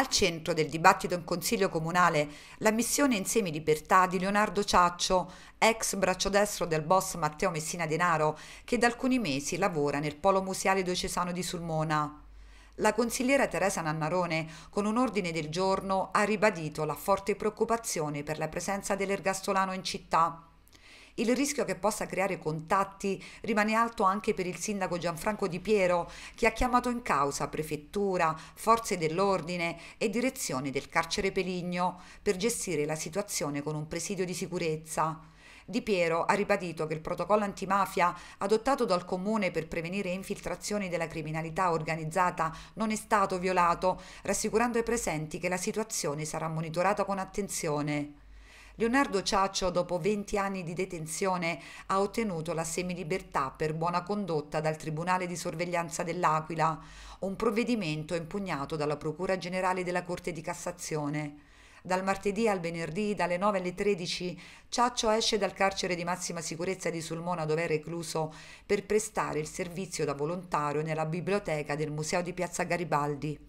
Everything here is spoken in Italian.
Al centro del dibattito in Consiglio Comunale la missione in semi-libertà di Leonardo Ciaccio, ex braccio destro del boss Matteo Messina Denaro, che da alcuni mesi lavora nel polo museale diocesano di Sulmona. La consigliera Teresa Nannarone, con un ordine del giorno, ha ribadito la forte preoccupazione per la presenza dell'ergastolano in città. Il rischio che possa creare contatti rimane alto anche per il sindaco Gianfranco Di Piero, che ha chiamato in causa prefettura, forze dell'ordine e direzione del carcere Peligno per gestire la situazione con un presidio di sicurezza. Di Piero ha ribadito che il protocollo antimafia adottato dal comune per prevenire infiltrazioni della criminalità organizzata non è stato violato, rassicurando i presenti che la situazione sarà monitorata con attenzione. Leonardo Ciaccio, dopo 20 anni di detenzione, ha ottenuto la semilibertà per buona condotta dal Tribunale di sorveglianza dell'Aquila, un provvedimento impugnato dalla Procura Generale della Corte di Cassazione. Dal martedì al venerdì, dalle 9 alle 13, Ciaccio esce dal carcere di massima sicurezza di Sulmona dove è recluso per prestare il servizio da volontario nella biblioteca del Museo di Piazza Garibaldi.